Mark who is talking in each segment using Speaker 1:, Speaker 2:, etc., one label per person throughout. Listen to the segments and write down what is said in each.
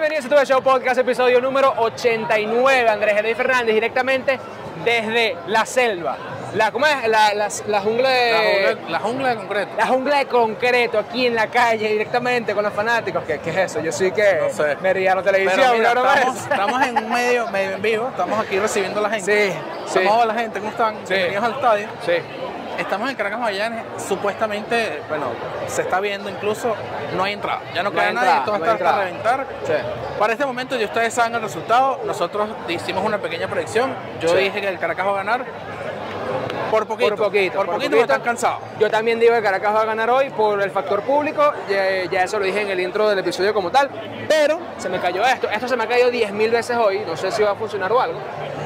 Speaker 1: Bienvenidos a tu Show Podcast, episodio número 89. Andrés Henry Fernández, directamente desde la selva. La, ¿Cómo es? La, jungla de. La jungla, de concreto. La jungla de concreto, aquí en la calle, directamente con los fanáticos. ¿Qué, qué es eso? Yo sí que. No sé. Me la televisión, mira, estamos, estamos, en un medio, en vivo, estamos
Speaker 2: aquí recibiendo a la gente. Sí. la gente, ¿cómo están? Sí. Bienvenidos al estadio. Sí estamos en Caracas Magallanes, supuestamente, bueno, se está viendo incluso, no hay entrada, ya no, cae queda nadie, todo está hasta reventar. Para este momento ya ustedes saben el resultado, nosotros hicimos una pequeña predicción, yo dije
Speaker 1: que el Caracas va a ganar. Por poquito, por poquito, por, poquito, están cansados. Yo también digo que el Caracas va a ganar hoy por el factor público, ya, ya, eso lo dije en el intro del episodio como tal, pero se me cayó esto, esto se me ha caído 10.000 veces hoy, no sé si va a funcionar o algo,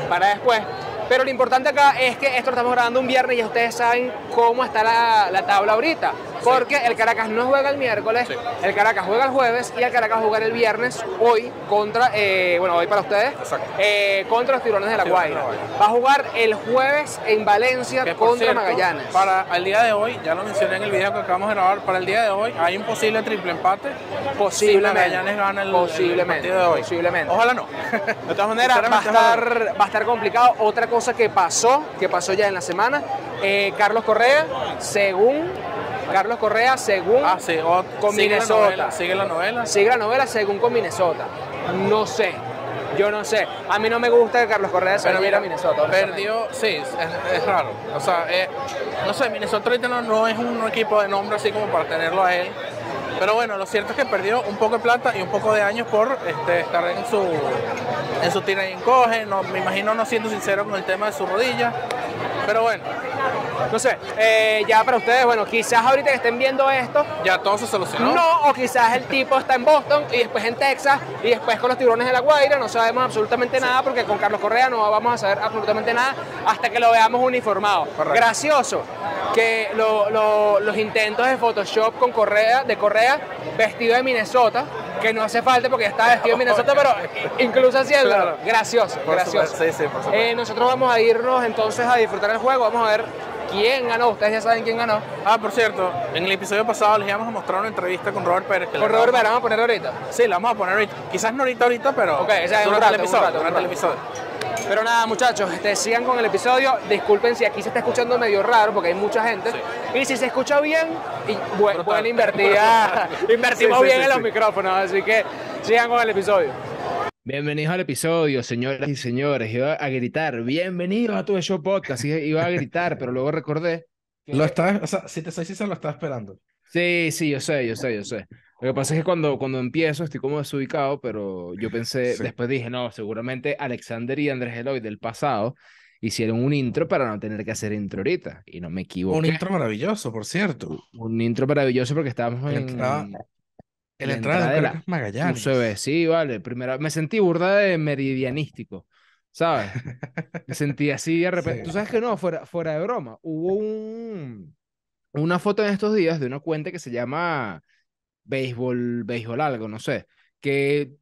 Speaker 1: para después pero lo importante acá es que esto lo estamos grabando un viernes y ustedes saben cómo está la, la tabla ahorita porque el Caracas no juega el miércoles, el Caracas juega el jueves y el Caracas jugará el viernes hoy contra, eh, bueno, hoy para ustedes, eh, contra los Tiburones de la Guaira. Va a jugar el jueves en Valencia contra Magallanes. Para
Speaker 2: el día de hoy, ya lo mencioné en el video que acabamos de grabar, para el día de hoy hay un posible triple empate. Posiblemente. Magallanes gana el, posiblemente,
Speaker 1: Posiblemente. Ojalá no. De todas maneras, va a, estar, va a estar complicado. Otra cosa que pasó, que pasó ya en la semana, eh, Carlos Correa, según Carlos Correa, según ah, con Minnesota. sigue la novela. Sigue la novela según con Minnesota. No sé. Yo no sé. A mí no me gusta que Carlos Correa se vaya a Minnesota. Perdió,
Speaker 2: sí, es, raro.
Speaker 1: O sea, eh, no sé, Minnesota no, es un
Speaker 2: equipo de nombre así como para tenerlo a él. Pero bueno, lo cierto es que perdió un poco de plata y un poco de años por este, estar en su, en su tira y encoge. No, me imagino no siendo sincero con el
Speaker 1: tema de su rodilla. Pero bueno, no sé, eh, ya para ustedes, bueno, quizás ahorita que estén viendo esto. Ya todo se solucionó. No, o quizás el tipo está en Boston y después en Texas y después con los tiburones de la Guaira. No sabemos absolutamente nada porque con Carlos Correa no vamos a saber absolutamente nada hasta que lo veamos uniformado. Gracioso que los intentos de Photoshop con Correa, de Correa vestido de Minnesota que no hace falta porque ya está vestido en Minnesota, pero incluso haciendo. Gracioso, gracioso. Eh, nosotros vamos a irnos entonces a disfrutar el juego, vamos a ver quién ganó, ustedes ya saben quién ganó. Ah, por cierto,
Speaker 2: en el episodio pasado les íbamos a mostrar una entrevista con Robert Pérez. ¿Con Robert Pérez vamos a poner ahorita? Sí, la vamos a poner ahorita. Quizás no ahorita, ahorita, pero okay, durante, el episodio, el episodio.
Speaker 1: Pero nada, muchachos, este, sigan con el episodio. Disculpen si aquí se está escuchando medio raro porque hay mucha gente. Y si se escucha bien, bueno, invertida. Ah, invertimos bien en los micrófonos, así que sigan con el episodio. Bienvenidos al episodio, señoras y señores. Iba a gritar, bienvenido a tu show podcast. Iba a gritar, pero luego recordé. Que... Lo estás, o sea, si te soy se lo estaba esperando. Sí, sí, yo sé, yo sé, yo sé. Lo que pasa es que cuando, cuando empiezo estoy como desubicado, pero yo pensé, después dije, no, seguramente Alexander y Andrés Eloy del pasado hicieron un intro para no tener que hacer intro ahorita. Y no me equivoqué. Un intro maravilloso, por cierto. Un intro maravilloso porque estábamos en,
Speaker 2: en la, entrada, de la, Magallanes.
Speaker 1: sí, vale. Primero, me sentí burda de meridianístico, ¿sabes? me sentí así de repente. Tú sabes que no, fuera, fuera de broma. Hubo un, una foto en estos días de una cuenta que se llama Béisbol, Béisbol Algo, no sé, que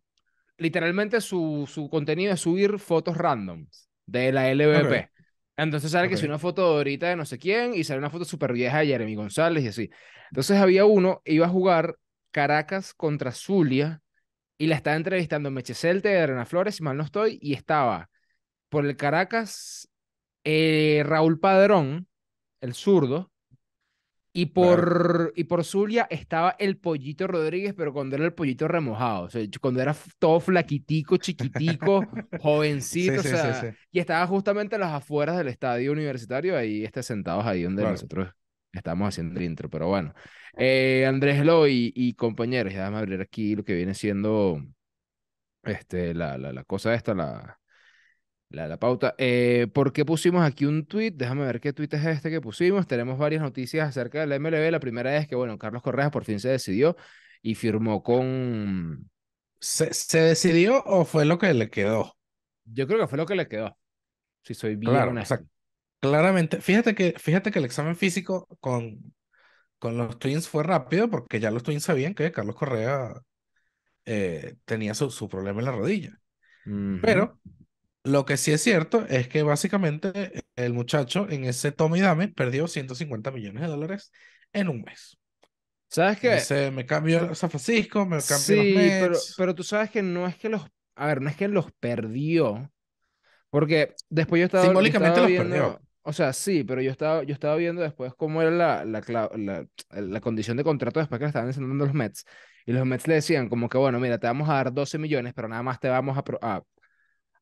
Speaker 1: literalmente su, su contenido es subir fotos randoms de la LVP. Entonces sale que si una foto ahorita de no sé quién y sale una foto súper vieja de Jeremy González y así. Entonces había uno, iba a jugar Caracas contra Zulia y la estaba entrevistando mechecelte de Arena Flores, si mal no estoy, y estaba por el Caracas eh, Raúl Padrón, el zurdo, y por, y por Zulia estaba el Pollito Rodríguez, pero cuando era el Pollito remojado, o sea, cuando era todo flaquitico, chiquitico, jovencito, o y estaba justamente a las afueras del estadio universitario, ahí está sentados ahí donde nosotros Estamos haciendo el intro, pero bueno. Eh, Andrés Loy y, compañeros, ya déjame abrir aquí lo que viene siendo este, la, la, cosa esta, la, la, la pauta. Eh, ¿Por qué pusimos aquí un tweet? Déjame ver qué tweet es este que pusimos. Tenemos varias noticias acerca del MLB. La primera es que, bueno, Carlos Correa por fin se decidió y firmó con... ¿Se, decidió o fue lo que le quedó? Yo creo que fue lo que le quedó. Si soy bien honesto.
Speaker 2: Claramente, fíjate que, fíjate que el examen físico con, con los Twins fue rápido porque ya los Twins sabían que Carlos Correa eh, tenía su, problema en la rodilla. Pero lo que sí es cierto es que básicamente el muchacho en ese Tommy y dame perdió 150 millones de dólares en un
Speaker 1: mes. ¿Sabes qué? me cambió a San Francisco, me cambió sí, los Sí, Pero, pero tú sabes que no es que los. A ver, no es que los perdió. Porque después yo estaba. Simbólicamente los perdió. O sea, sí, pero yo estaba, yo estaba viendo después cómo era la, la, la, condición de contrato después que le estaban enseñando los Mets. Y los Mets le decían como que, bueno, mira, te vamos a dar 12 millones, pero nada más te vamos a,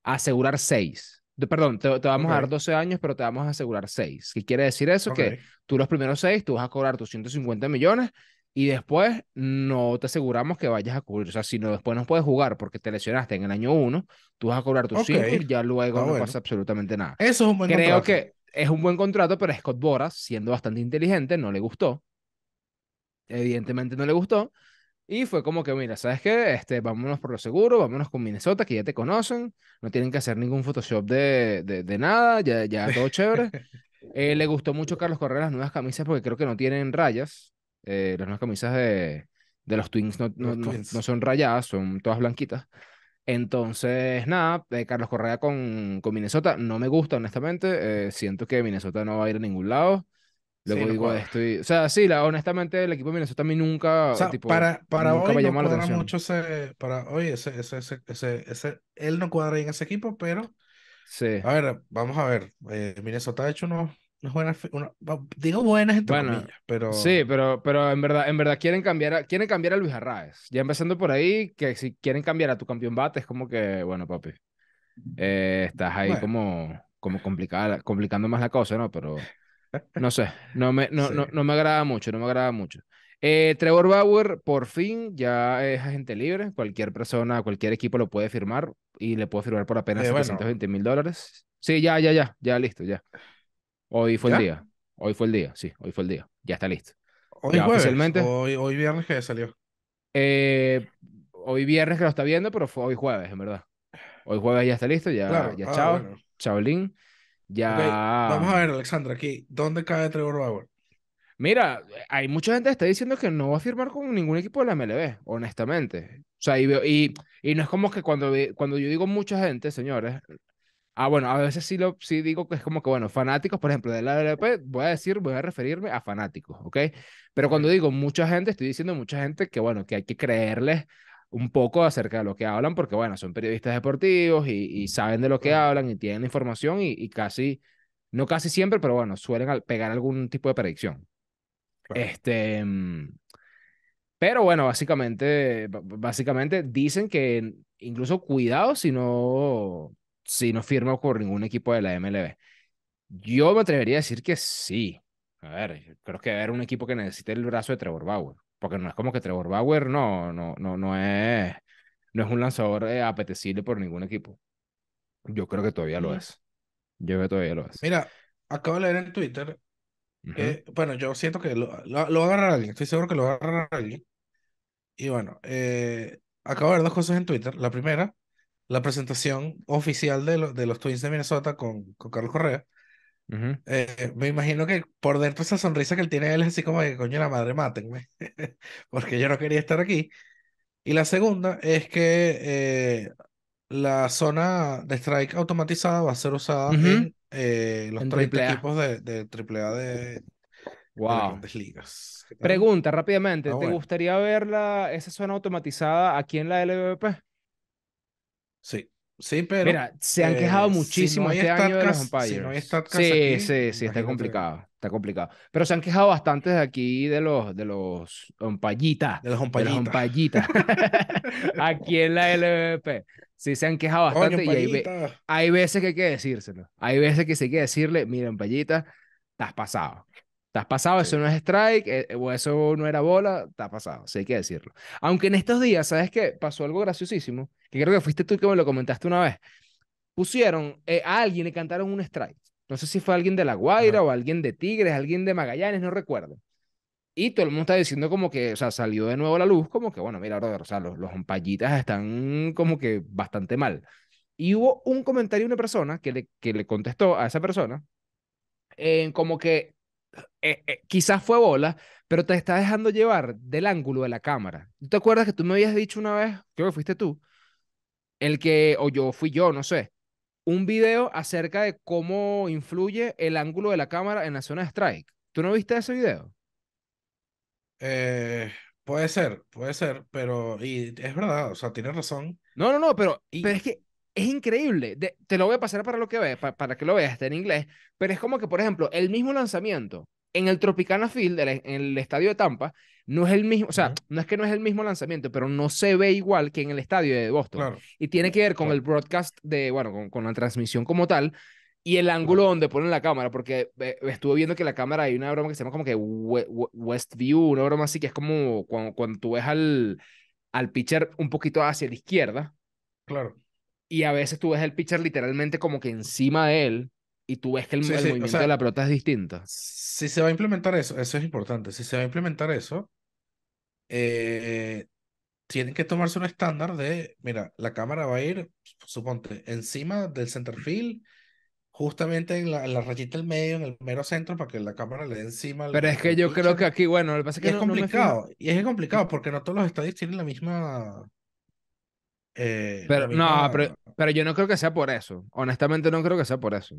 Speaker 1: asegurar 6. perdón, te, te vamos a dar 12 años, pero te vamos a asegurar 6. ¿Qué quiere decir eso? Que tú los primeros 6, tú vas a cobrar tus 150 millones y después no te aseguramos que vayas a cubrir. O sea, si no, después no puedes jugar porque te lesionaste en el año 1, tú vas a cobrar tus 5 y ya luego no pasa absolutamente nada. Eso es un buen Creo que es un buen contrato, pero Scott Boras, siendo bastante inteligente, no le gustó. Evidentemente no le gustó. Y fue como que, mira, ¿sabes qué? Este, vámonos por lo seguro, vámonos con Minnesota, que ya te conocen, no tienen que hacer ningún Photoshop de, de, nada, ya, ya todo chévere. Eh, le gustó mucho Carlos Correa las nuevas camisas porque creo que no tienen rayas. Eh, las nuevas camisas de, los Twins no, twins. no son rayadas, son todas blanquitas. Entonces, nada, eh, Carlos Correa con, con Minnesota no me gusta, honestamente. Eh, siento que Minnesota no va a ir a ningún lado. lo digo estoy, O sea, sí, la, honestamente, el equipo de Minnesota a mí nunca. para, para hoy me no cuadra mucho ese. Para hoy,
Speaker 2: ese, ese, ese, ese, él no cuadra bien ese equipo, pero. Sí. A ver, vamos a ver. Eh,
Speaker 1: Minnesota ha hecho no
Speaker 2: buenas, digo buenas entre pero... Sí,
Speaker 1: pero, pero en, verdad, en verdad quieren cambiar, a, quieren cambiar a Luis Arraes. Ya empezando por ahí, que si quieren cambiar a tu campeón bate, es como que, bueno, papi, eh, estás ahí como, como complicada, complicando más la cosa, ¿no? Pero no sé, no me, no, no, no, me agrada mucho, no me agrada mucho. Eh, Trevor Bauer por fin ya es agente libre, cualquier persona, cualquier equipo lo puede firmar y le puede firmar por apenas eh, 720 mil dólares. Sí, ya, ya, ya, ya, listo, ya. Hoy fue el día. Hoy fue el día, sí, hoy fue el día. Ya está listo. Hoy jueves, Hoy, viernes que salió. Eh, hoy viernes que lo está viendo, pero fue hoy jueves, en verdad. Hoy jueves ya está listo, ya, ya ah, chao. Ya. Vamos a ver, Alexandra, aquí, ¿dónde cae Trevor Bauer? Mira, hay mucha gente que está diciendo que no va a firmar con ningún equipo de la MLB, honestamente. O sea, y, y, y no es como que cuando, cuando yo digo mucha gente, señores, Ah, bueno, a veces sí, lo, sí digo que es como que, bueno, fanáticos, por ejemplo, del LLP, voy a decir, voy a referirme a fanáticos, ¿ok? Pero cuando digo mucha gente, estoy diciendo mucha gente que, bueno, que hay que creerles un poco acerca de lo que hablan, porque, bueno, son periodistas deportivos y, saben de lo que hablan y tienen información y, casi, no casi siempre, pero bueno, suelen pegar algún tipo de predicción. Este. Mm, pero bueno, básicamente, básicamente dicen que incluso cuidado si no si no firma por ningún equipo de la MLB. Yo me atrevería a decir que sí. A ver, creo que haber un equipo que necesite el brazo de Trevor Bauer, porque no es como que Trevor Bauer no, no, no, no es, no es un lanzador eh, apetecible por ningún equipo. Yo creo que todavía lo es. Yo creo que todavía lo es.
Speaker 2: Mira, acabo de leer en Twitter. Eh, bueno, yo siento que lo, lo, a agarrar alguien. Estoy seguro que lo va a agarrar alguien. Y bueno, eh, acabo de ver dos cosas en Twitter. La primera, la presentación oficial de, de los Twins de Minnesota con, con Carlos Correa. Eh, me imagino que por dentro esa sonrisa que él tiene él es así como que coño la madre, mátenme, porque yo no quería estar aquí. Y la segunda es que eh, la zona de strike automatizada va a ser usada en eh, los equipos de, de AAA de, wow. de grandes ligas.
Speaker 1: Pregunta rápidamente, ah, ¿te gustaría ver la, esa zona automatizada aquí en la LVP? Sí. Sí, pero. se han quejado eh, muchísimo este año de los umpires. sí, sí, sí, está complicado. Está complicado. Pero se han quejado bastante de aquí de los de los umpallitas. De los umpallitas. aquí en la LVP. Sí, se han quejado bastante. y hay, veces que hay que decírselo. Hay veces que se hay que decirle, mira, umpallita, estás pasado. Estás pasado, eso no es strike, eh, eh, o eso no era bola, está pasado, sí hay que decirlo. Aunque en estos días, ¿sabes qué? Pasó algo graciosísimo, que creo que fuiste tú que me lo comentaste una vez. Pusieron eh, a alguien y cantaron un strike. No sé si fue alguien de La Guaira o alguien de Tigres, alguien de Magallanes, no recuerdo. Y todo el mundo está diciendo como que, o sea, salió de nuevo la luz, como que, bueno, mira, o sea, los, los ampallitas están como que bastante mal. Y hubo un comentario de una persona que le, que le contestó a esa persona, como que eh, eh, quizás fue bola, pero te está dejando llevar del ángulo de la cámara. te acuerdas que tú me habías dicho una vez, creo que fuiste tú, el que, o yo fui yo, no sé, un video acerca de cómo influye el ángulo de la cámara en la zona de strike? ¿Tú no viste ese video?
Speaker 2: Eh, puede ser, puede ser, pero y es verdad, o sea, tienes razón.
Speaker 1: No, no, no, pero, pero es que es increíble. te lo voy a pasar para, lo que ve, para, que lo veas, está en inglés. Pero es como que, por ejemplo, el mismo lanzamiento en el Tropicana Field, en el estadio de Tampa, no es el mismo, o sea, no es que no es el mismo lanzamiento, pero no se ve igual que en el estadio de Boston. Y tiene que ver con el broadcast de, bueno, con, la transmisión como tal y el ángulo donde ponen la cámara, porque eh, estuve viendo que la cámara hay una broma que se llama como que West View, una broma así que es como cuando, cuando tú ves al, al pitcher un poquito hacia la izquierda. Claro y a veces tú ves el pitcher literalmente como que encima de él y tú ves que el, movimiento de la pelota es distinto. Si
Speaker 2: se va a implementar eso, eso es importante, si se va a implementar eso, eh, tienen que tomarse un estándar de, mira, la cámara va a ir, suponte, encima del centerfield, justamente en la, rayita del medio, en el mero centro, para que la cámara le dé encima. Pero es que
Speaker 1: yo creo que aquí, bueno, lo que pasa es que... complicado, y es complicado, porque no todos los estadios tienen la misma... Eh, pero no, pero pero yo no creo que sea por eso. Honestamente, no creo que sea por eso.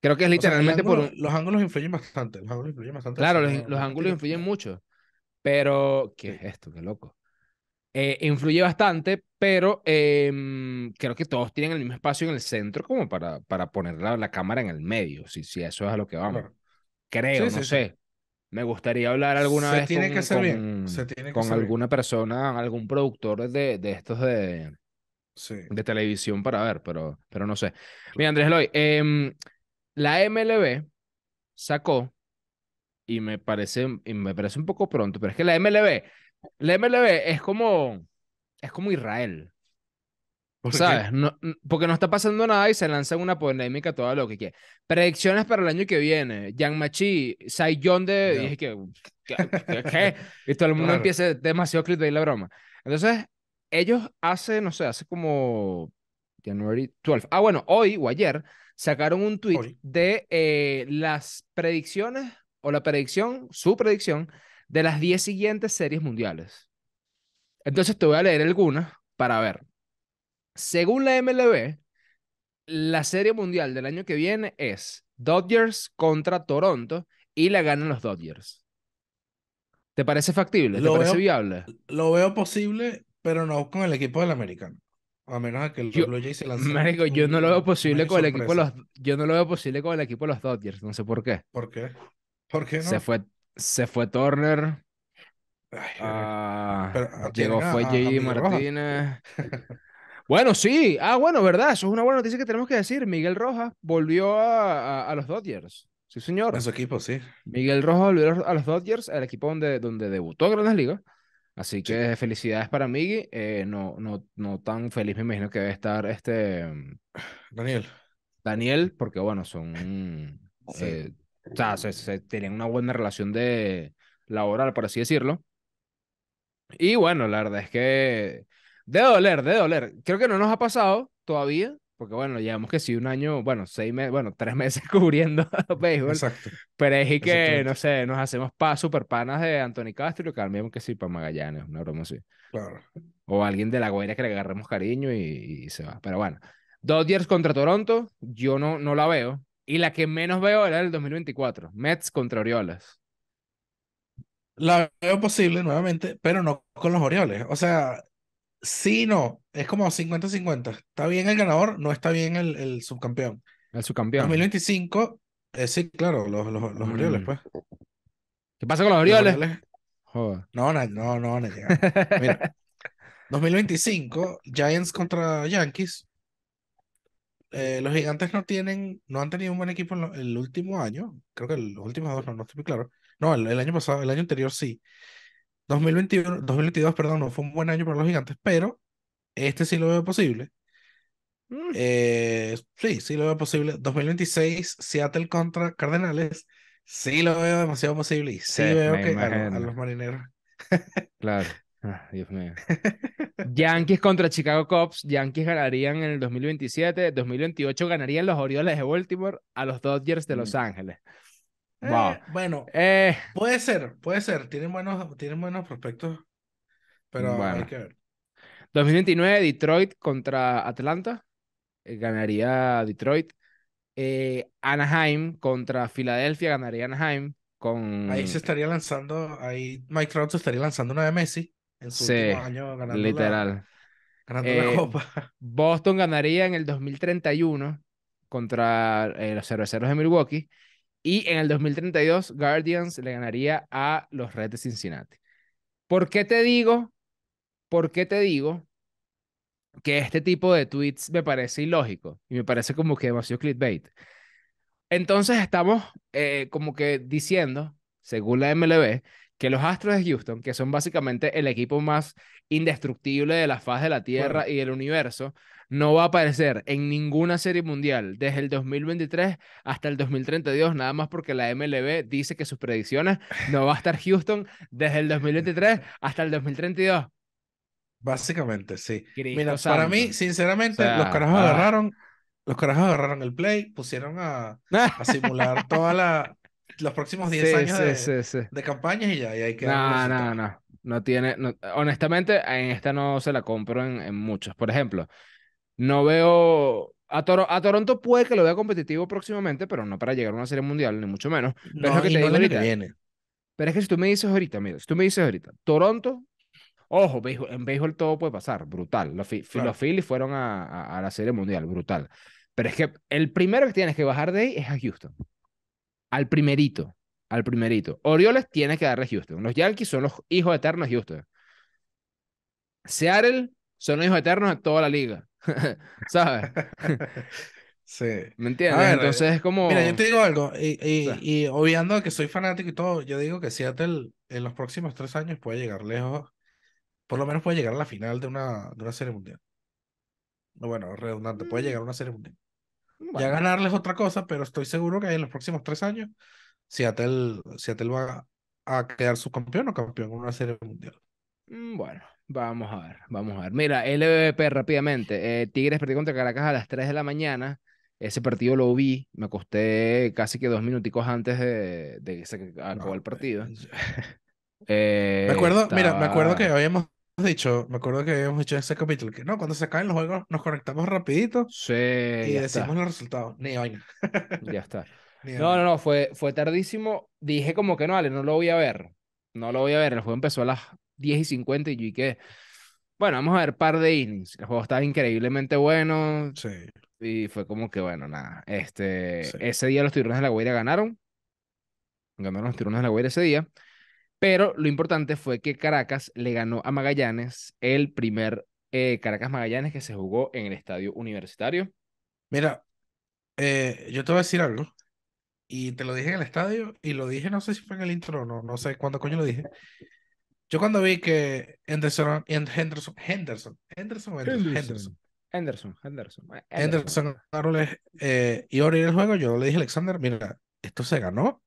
Speaker 1: Creo que es literalmente por. Los
Speaker 2: ángulos influyen bastante. Claro, los, ángulos
Speaker 1: influyen mucho. Pero. ¿Qué es esto? Qué loco. Eh, influye bastante, pero em, creo que todos tienen el mismo espacio en el centro como para, para poner la, cámara en el medio, si, si eso es a lo que vamos. Creo, no sé. Me gustaría hablar alguna vez tiene con, que alguna persona, algún productor de, de estos de, de televisión para ver, pero, pero no sé. Mira, Andrés Loy, em, la MLB sacó, y me, parece, y me parece un poco pronto, pero es que la MLB, la MLB es como, es como Israel. o ¿Sabes? No, porque no está pasando nada y se lanza una polémica todo lo que quiere. Predicciones para el año que viene. Yang Machi, Sai John de. Dije que. Y todo el mundo empiece empieza demasiado ahí la broma. Entonces, ellos hace, no sé, hace como January 12. Ah, bueno, hoy o ayer sacaron un tweet de eh, las predicciones o la predicción, su predicción de las 10 siguientes series mundiales. Entonces te voy a leer algunas para ver. Según la MLB, la serie mundial del año que viene es Dodgers contra Toronto y la ganan los Dodgers. ¿Te parece factible? ¿Te parece viable? Lo veo posible pero no con el equipo del americano. A menos que el yo, se lance. yo no lo veo posible con el equipo de los yo no lo veo posible con el equipo los Dodgers, no sé por qué. ¿Por qué? ¿Por qué Se fue se fue Turner. Ah, ah, llegó fue JD Martínez. bueno, sí. Ah, bueno, verdad. Eso es una buena noticia que tenemos que decir. Miguel Rojas volvió a, a, los Dodgers. Sí, señor. En su equipo, sí. Miguel Rojas volvió a los Dodgers, al equipo donde, donde debutó en Grandes Ligas. Así que felicidades para mí eh, no, no, no tan feliz me imagino que debe estar este... Mm, Daniel. Daniel, porque bueno, son... Eh, o sea, se, se, una buena relación de laboral, por así decirlo. Y bueno, la verdad es que... De doler, de doler. Creo que no nos ha pasado todavía, porque bueno, llevamos que sí un año, bueno, seis meses, bueno, tres meses cubriendo béisbol. Exacto. Pero es que, no sé, nos hacemos pa super panas de Anthony Castro y cambiamos que sí para Magallanes, una broma así. Claro. O alguien de la Guaira que le agarremos cariño y, se va. Pero bueno, Dodgers contra Toronto, yo no, no la veo. Y la que menos veo era el 2024, Mets contra Orioles.
Speaker 2: La veo posible nuevamente, pero no con los Orioles. O sea, Sí, no, es como 50-50. Está bien el ganador, no está bien el, subcampeón. El subcampeón. 2025, eh, sí, claro, los, los, Orioles, mm. pues. ¿Qué pasa con los Orioles? No, no, no, no, Mira, 2025, Giants contra Yankees. Eh, los gigantes no tienen, no han tenido un buen equipo el último año. Creo que los últimos dos, no, no estoy muy claro. No, el, año pasado, el año anterior sí. 2021, 2022, perdón, no fue un buen año para los gigantes, pero este sí lo veo posible. Mm. Eh, sí, sí lo veo posible. 2026, Seattle contra Cardenales, sí lo veo demasiado posible y sí, veo que a, los marineros.
Speaker 1: claro. Ah, Dios mío. Yankees contra Chicago Cubs. Yankees ganarían en el 2027. 2028 ganarían los Orioles de Baltimore a los Dodgers de Los mm. Ángeles. Eh, bueno, eh, puede ser, puede
Speaker 2: ser. Tienen buenos, tienen buenos prospectos,
Speaker 1: pero hay que ver. 2029, Detroit contra Atlanta. Eh, ganaría Detroit. Anaheim contra Filadelfia, ganaría Anaheim. Con... Ahí se estaría
Speaker 2: lanzando, ahí Mike Trout se estaría lanzando una de Messi
Speaker 1: en su último año literal. ganando la copa. Boston ganaría en el 2031 contra los cerveceros de Milwaukee. Y en el 2032, Guardians le ganaría a los Reds de Cincinnati. ¿Por qué te digo? ¿Por qué te digo que este tipo de tweets me parece ilógico y me parece como que demasiado clickbait? Entonces estamos eh, como que diciendo, según la MLB, que los Astros de Houston, que son básicamente el equipo más indestructible de la faz de la Tierra y del universo, no va a aparecer en ninguna serie mundial desde el 2023 hasta el 2032, nada más porque la MLB dice que sus predicciones no va a estar Houston desde el 2023 hasta el 2032. Básicamente, sí.
Speaker 2: Mira, para mí, sinceramente, los carajos agarraron, los carajos agarraron el play, pusieron a, simular toda la los próximos 10 años de, campaña campañas y ya,
Speaker 1: y hay que... No, no, no, no tiene, honestamente, en esta no se la compro en muchos. Por ejemplo, no veo. A, a Toronto puede que lo vea competitivo próximamente, pero no para llegar a una serie mundial, ni mucho menos. Pero es que te digo Viene. Pero es que si tú me dices ahorita, mira, si tú me dices ahorita, Toronto, ojo, en béisbol todo puede pasar, brutal. Los, Phillies fueron a, la serie mundial, brutal. Pero es que el primero que tienes que bajar de ahí es a Houston. Al primerito, al primerito. Orioles tiene que darle a Houston. Los Yankees son los hijos eternos de Houston. Seattle son los hijos eternos de toda la liga. ¿Sabes?
Speaker 2: Sí. ¿Me entiendes? Eh, Entonces es como. Mira, yo te digo algo, y, y, obviando que soy fanático y todo, yo digo que Seattle en los próximos tres años puede llegar lejos, por lo menos puede llegar a la final de una, de una serie mundial. Bueno, redundante, puede llegar a una serie mundial. Mm, ya ganarles otra cosa, pero estoy seguro que en los próximos tres años Seattle, Seattle va a quedar subcampeón o campeón en una serie mundial.
Speaker 1: Mm, bueno, Vamos a ver, vamos a ver. Mira, LVP rápidamente. Eh, Tigres perdió contra Caracas a las 3 de la mañana. Ese partido lo vi, me acosté casi que dos minuticos antes de, que se acabó el eh, partido. Eh, me acuerdo, mira, me acuerdo que
Speaker 2: habíamos dicho, me acuerdo que habíamos dicho ese capítulo que no, cuando se caen los juegos nos conectamos rapidito y decimos los resultados. Ni ya
Speaker 1: está. no, no, no, fue, fue tardísimo. Dije como que no, Ale, no lo voy a ver. No lo voy a ver. El juego empezó a las 10 y 50 y yo y que, bueno, vamos a ver par de innings. El juego estaba increíblemente bueno. Sí. Y fue como que, bueno, nada. Este, Ese día los tirones de la Guaira ganaron. Ganaron los tiburones de la Guaira ese día. Pero lo importante fue que Caracas le ganó a Magallanes el primer eh, Caracas Magallanes que se jugó en el estadio universitario. Mira, eh, yo te voy a
Speaker 2: decir algo. Y te lo dije en el estadio y lo dije, no sé si fue en el intro o no, no sé cuándo coño lo dije. Yo cuando vi que Henderson, Henderson, Henderson, Henderson,
Speaker 1: Henderson, eh, Henderson, Henderson, Henderson, eh, Henderson
Speaker 2: iba a el juego, yo le dije a Alexander, mira, esto se ganó.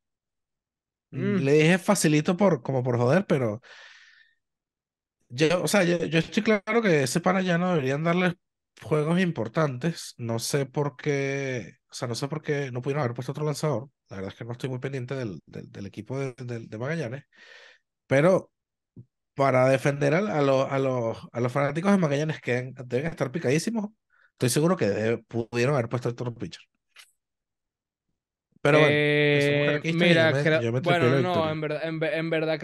Speaker 2: Mm. Le dije facilito por, como por joder, pero yo, o sea, yo, estoy claro que ese pana ya no deberían darle juegos importantes. No sé por qué, o sea, no sé por qué no pudieron haber puesto otro lanzador. La verdad es que no estoy muy pendiente del, del, equipo de, de Magallanes. Pero para defender a, los, a los fanáticos de Magallanes que deben estar picadísimos. Estoy seguro que pudieron haber puesto el otro pitcher. Pero bueno, eh, en verdad, creo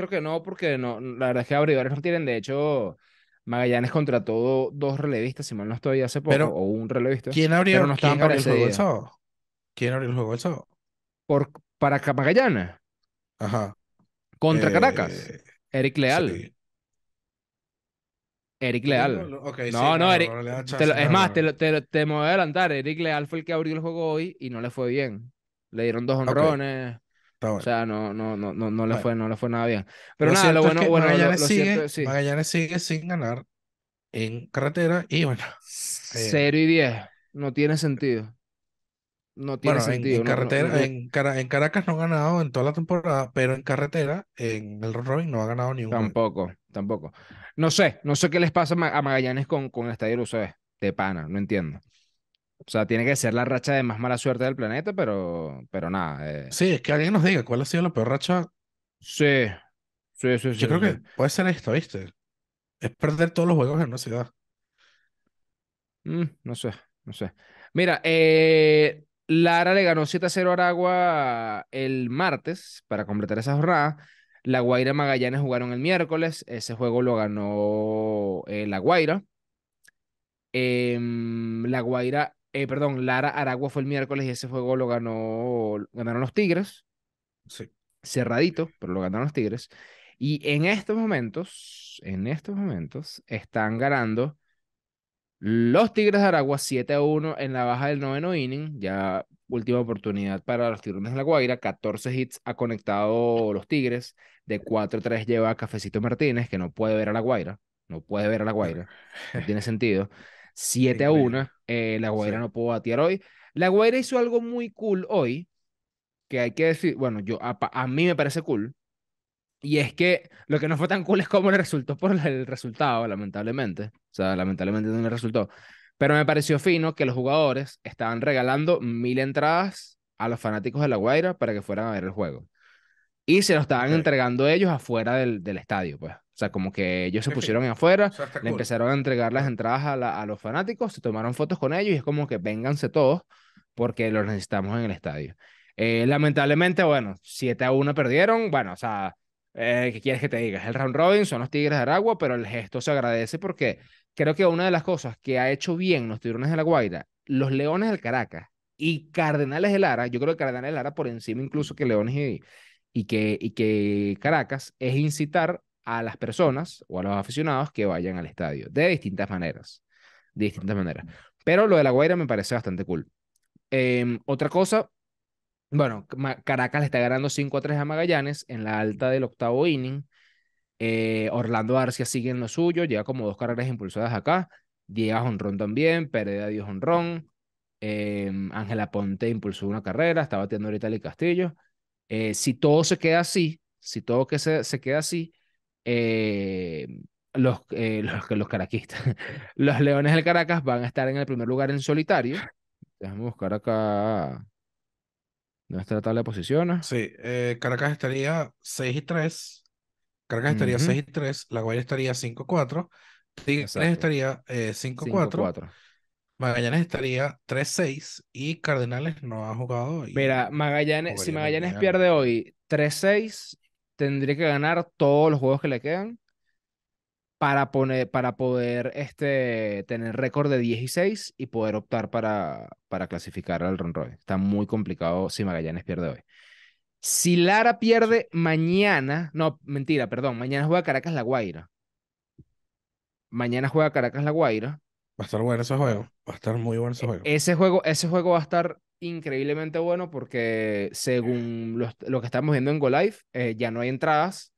Speaker 1: que no, porque no, la verdad es que abridores no tienen, de hecho, Magallanes contra todo dos relevistas, si mal no estoy hace poco, o un relevista. ¿Quién abrió, el juego hecho? ¿Quién abrió el juego hecho? Por, para Magallanes. Ajá. Contra eh, Caracas. Eric Leal. Eric Leal. no, no, Eric. es más, te, te, te me voy a adelantar. Eric Leal fue el que abrió el juego hoy y no le fue bien. Le dieron dos honrones. O sea, no, no, no, no, no le fue, no le fue nada bien. Pero nada, lo bueno, es que bueno, Magallanes, sigue,
Speaker 2: Magallanes sigue sin ganar
Speaker 1: en carretera y bueno. 0 eh, y 10. No tiene sentido.
Speaker 2: No tiene sentido. En, carretera, En,
Speaker 1: en Caracas no ha ganado en toda la temporada, pero en carretera, en el Robin no ha ganado ni Tampoco tampoco. No sé, no sé qué les pasa a Magallanes con, con el Estadio de pana, no entiendo. O sea, tiene que ser la racha de más mala suerte del planeta, pero, pero nada. Eh. Sí, es que alguien nos diga cuál ha sido la peor racha. Sí,
Speaker 2: sí, sí. Yo creo que puede ser esto, ¿viste? Es perder todos los juegos en una ciudad.
Speaker 1: Mm, no sé, no sé. Mira, eh, Lara le ganó 7-0 a Aragua el martes para completar esa jornada. La Guaira Magallanes jugaron el miércoles. Ese juego lo ganó eh, La Guaira. Em, la Guaira, eh, perdón, Lara Aragua fue el miércoles y ese juego lo ganó, ganaron los Tigres. Sí. Cerradito, pero lo ganaron los Tigres. Y en estos momentos, en estos momentos, están ganando los Tigres de Aragua 7 a 1 en la baja del noveno inning. Ya última oportunidad para los Tiburones de la Guaira. 14 hits ha conectado los Tigres. De 4-3 lleva a Cafecito Martínez, que no puede ver a la Guaira. No puede ver a la Guaira. No tiene sentido. 7 a 1. Eh, la Guaira no pudo batear hoy. La Guaira hizo algo muy cool hoy, que hay que decir, bueno, yo a, a mí me parece cool. Y es que lo que no fue tan cool es cómo le resultó por el resultado, lamentablemente. O sea, lamentablemente no le resultó. Pero me pareció fino que los jugadores estaban regalando mil entradas a los fanáticos de La Guaira para que fueran a ver el juego. Y se lo estaban entregando ellos afuera del, estadio, pues. O sea, como que ellos se pusieron afuera, le empezaron a entregar las entradas a, los fanáticos, se tomaron fotos con ellos y es como que vénganse todos porque los necesitamos en el estadio. Eh, lamentablemente, bueno, 7 a 1 perdieron. Bueno, o sea, eh, ¿Qué quieres que te diga? El round robin son los Tigres de Aragua, pero el gesto se agradece porque creo que una de las cosas que ha hecho bien los Tiburones de la Guaira, los Leones del Caracas y Cardenales de Lara, yo creo que Cardenales de Lara por encima incluso que Leones y, y, que, y que Caracas, es incitar a las personas o a los aficionados que vayan al estadio de distintas maneras. De distintas maneras. Pero lo de la Guaira me parece bastante cool. Em, otra cosa bueno, Caracas le está ganando 5 a 3 a Magallanes en la alta del octavo inning. Eh, Orlando Arcia sigue en lo suyo, lleva como dos carreras impulsadas acá. Diego Honrón también, pérdida de Honrón. Em, Ángela Ponte impulsó una carrera, está bateando ahorita el Castillo. Eh, si todo se queda así, si todo que se, queda así, eh, los, los, los caraquistas, los Leones del Caracas van a estar en el primer lugar en solitario. Déjame buscar acá nuestra tabla de posiciones. Sí,
Speaker 2: eh, Caracas estaría 6 y 3. Caracas estaría 6 y 3. La Guaira estaría 5 y 4. Tigres estaría 5 eh, y 4. 4. Magallanes estaría 3-6 y Cardenales no ha jugado. hoy
Speaker 1: Mira, Magallanes, si Magallanes, Magallanes pierde hoy 3-6, tendría que ganar todos los juegos que le quedan para, poner, para poder este, tener récord de 16 y poder optar para, para clasificar al Ron Roy. Está muy complicado si Magallanes pierde hoy. Si Lara pierde mañana, no, mentira, perdón, mañana juega Caracas La Guaira. Mañana juega Caracas La Guaira.
Speaker 2: Va a estar bueno ese juego, va a estar muy bueno ese
Speaker 1: e, juego. Ese juego, va a estar increíblemente bueno porque según lo que estamos viendo en Go Live, eh, ya no hay entradas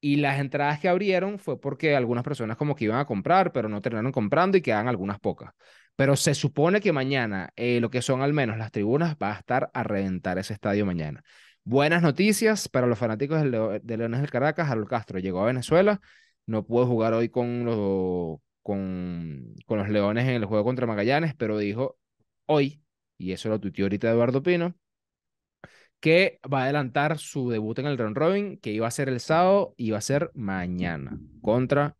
Speaker 1: y las entradas que abrieron fue porque algunas personas como que iban a comprar, pero no terminaron comprando y quedan algunas pocas. Pero se supone que mañana, eh, lo que son al menos las tribunas, va a estar a reventar ese estadio mañana. Buenas noticias para los fanáticos de, Leones del Caracas. Harold Castro llegó a Venezuela, no pudo jugar hoy con los, con, con los Leones en el juego contra Magallanes, pero dijo hoy, y eso lo tuiteó ahorita Eduardo Pino, que va a adelantar su debut en el round robin, que iba a ser el sábado y va a ser mañana contra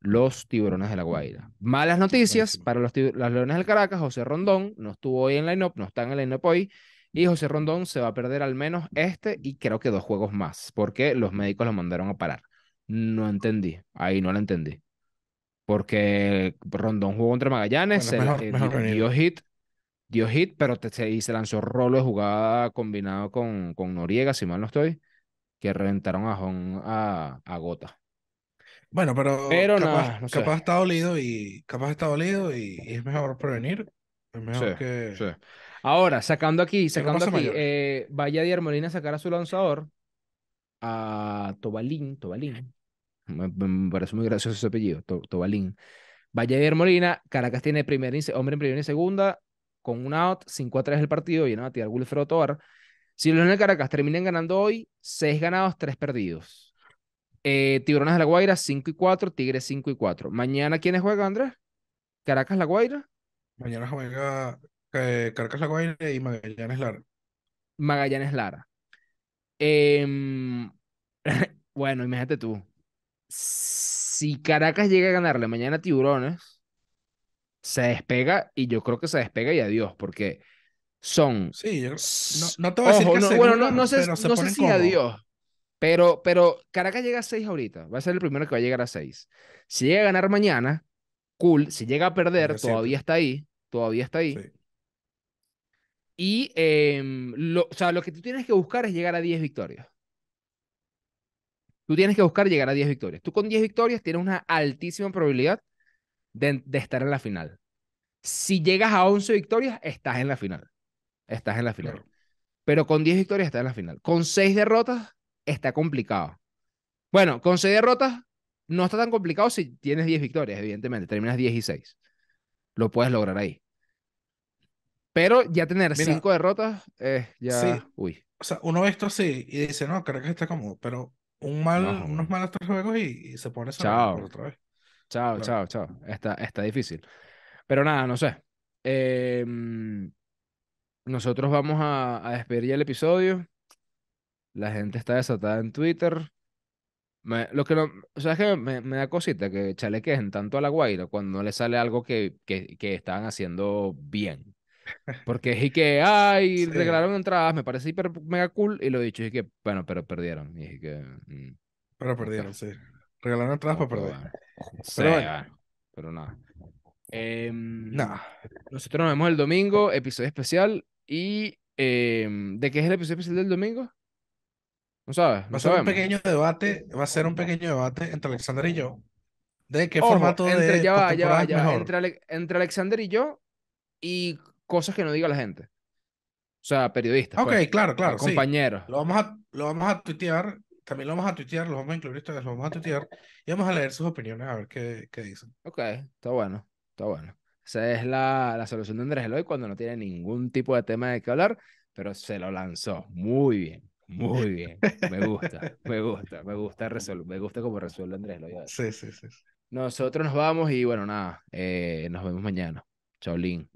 Speaker 1: los tiburones de la Guaira. Malas noticias para los, leones del Caracas. José Rondón no estuvo hoy en la up no está en el line hoy. Y José Rondón se va a perder al menos este y creo que dos juegos más, porque los médicos lo mandaron a parar. No entendí, ahí no lo entendí. Porque Rondón jugó contra Magallanes, y dio hit dio hit, pero se, lanzó rolo de jugada combinado con, con Noriega, si mal no estoy, que reventaron a a, gota.
Speaker 2: Bueno, pero, capaz, está dolido y capaz está
Speaker 1: y, es mejor prevenir. Es mejor que... Ahora, sacando aquí, sacando aquí, eh, vaya Dier Molina sacar a su lanzador, a Tobalín, Tobalín. Me, parece muy gracioso ese apellido, Tobalín. Vaya Dier Molina, Caracas tiene primer, hombre en primera y segunda, con un out, 5 a 3 el partido, viene a tirar Wilfredo Tovar. Si los de Caracas terminan ganando hoy, 6 ganados, 3 perdidos. Eh, Tiburones de la Guaira, 5 y 4, Tigres 5 y 4. Mañana, ¿quiénes juegan, Andrés? Caracas La Guaira. Mañana juega eh, Caracas La Guaira y Magallanes Lara. Magallanes Lara. Em, bueno, imagínate tú. Si Caracas llega a ganarle mañana Tiburones, se despega y yo creo que se despega y adiós, porque son. Sí, no,
Speaker 2: no, bueno, no, sé, si adiós,
Speaker 1: pero, pero Caracas llega a 6 ahorita, va a ser el primero que va a llegar a 6. Si llega a ganar mañana, cool, si llega a perder, todavía está ahí, todavía está ahí. Y em, lo, o sea, lo que tú tienes que buscar es llegar a 10 victorias. Tú tienes que buscar llegar a 10 victorias. Tú con 10 victorias tienes una altísima probabilidad de, estar en la final. Si llegas a 11 victorias, estás en la final. Estás en la final. Pero con 10 victorias estás en la final. Con 6 derrotas está complicado. Bueno, con 6 derrotas no está tan complicado si tienes 10 victorias, evidentemente. Terminas 10 y 6. Lo puedes lograr ahí. Pero ya tener 5 derrotas, es ya. Uy.
Speaker 2: O sea, uno ve esto así y dice, no, creo que está cómodo, pero un mal, unos malos tres juegos y, se pone solo otra
Speaker 1: vez. Chao, chao, chao. Está, está difícil. Pero nada, no sé. Em, nosotros vamos a, a despedir ya el episodio. La gente está desatada en Twitter. lo que no, o sea, es que me, da cosita que chalequen tanto a la Guaira cuando no le sale algo que, que, que estaban haciendo bien. Porque es que, ay, regalaron entradas, me parece hiper mega cool. Y lo he dicho, es que, bueno, pero perdieron. que, mm, pero perdieron, sí.
Speaker 2: Regalaron entradas para perder
Speaker 1: pero, nada. Em, nosotros nos vemos el domingo, episodio especial. ¿Y em, de qué es el episodio especial del domingo? No sabes. No va a ser un pequeño
Speaker 2: debate, va a ser un pequeño debate entre Alexander y yo. ¿De qué formato entre, ya va, ya ya
Speaker 1: Entre, entre Alexander y yo y cosas que no diga la gente. O sea, periodistas. Ok, pues. claro, claro. Compañeros.
Speaker 2: Lo, vamos a, lo vamos a tuitear también lo vamos a tuitear, los vamos a incluir los vamos a tuitear y vamos a leer sus opiniones a ver qué, dicen. Ok, está
Speaker 1: bueno, está bueno. Esa es la, la solución de Andrés Eloy cuando no tiene ningún tipo de tema de qué hablar, pero se lo lanzó. Muy bien, muy bien. Me gusta, me gusta, me gusta resolver, me gusta cómo resuelve Andrés Eloy. Sí, sí, sí. Nosotros nos vamos y bueno, nada, eh, nos vemos mañana. Lin.